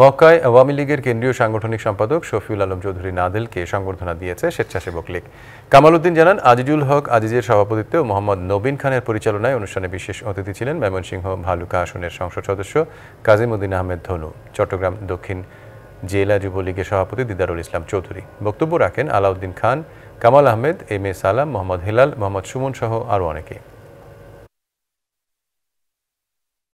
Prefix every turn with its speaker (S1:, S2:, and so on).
S1: মক্কায় আওয়ামী লীগের কেন্দ্রীয় সাংগঠনিক সম্পাদক শফিউল আলম চৌধুরী নাদেলকে সংবর্ধনা দিয়েছে স্বেচ্ছাসেবক লীগ কামাল উদ্দিন জানান আজিজুল হক আজিজের সভাপতিত্বে ও মোহাম্মদ নবীন খানের পরিচালনায় অনুষ্ঠানে বিশেষ অতিথি ছিলেন ময়মনসিংহ ভালুকা আসনের সংসদ সদস্য উদ্দিন আহমেদ ধনু চট্টগ্রাম দক্ষিণ জেলা যুবলীগের সভাপতি দিদারুল ইসলাম চৌধুরী বক্তব্য রাখেন আলাউদ্দিন খান কামাল আহমেদ এম এ সালাম মোহাম্মদ হেলাল মোহাম্মদ সুমন সহ আরও অনেকে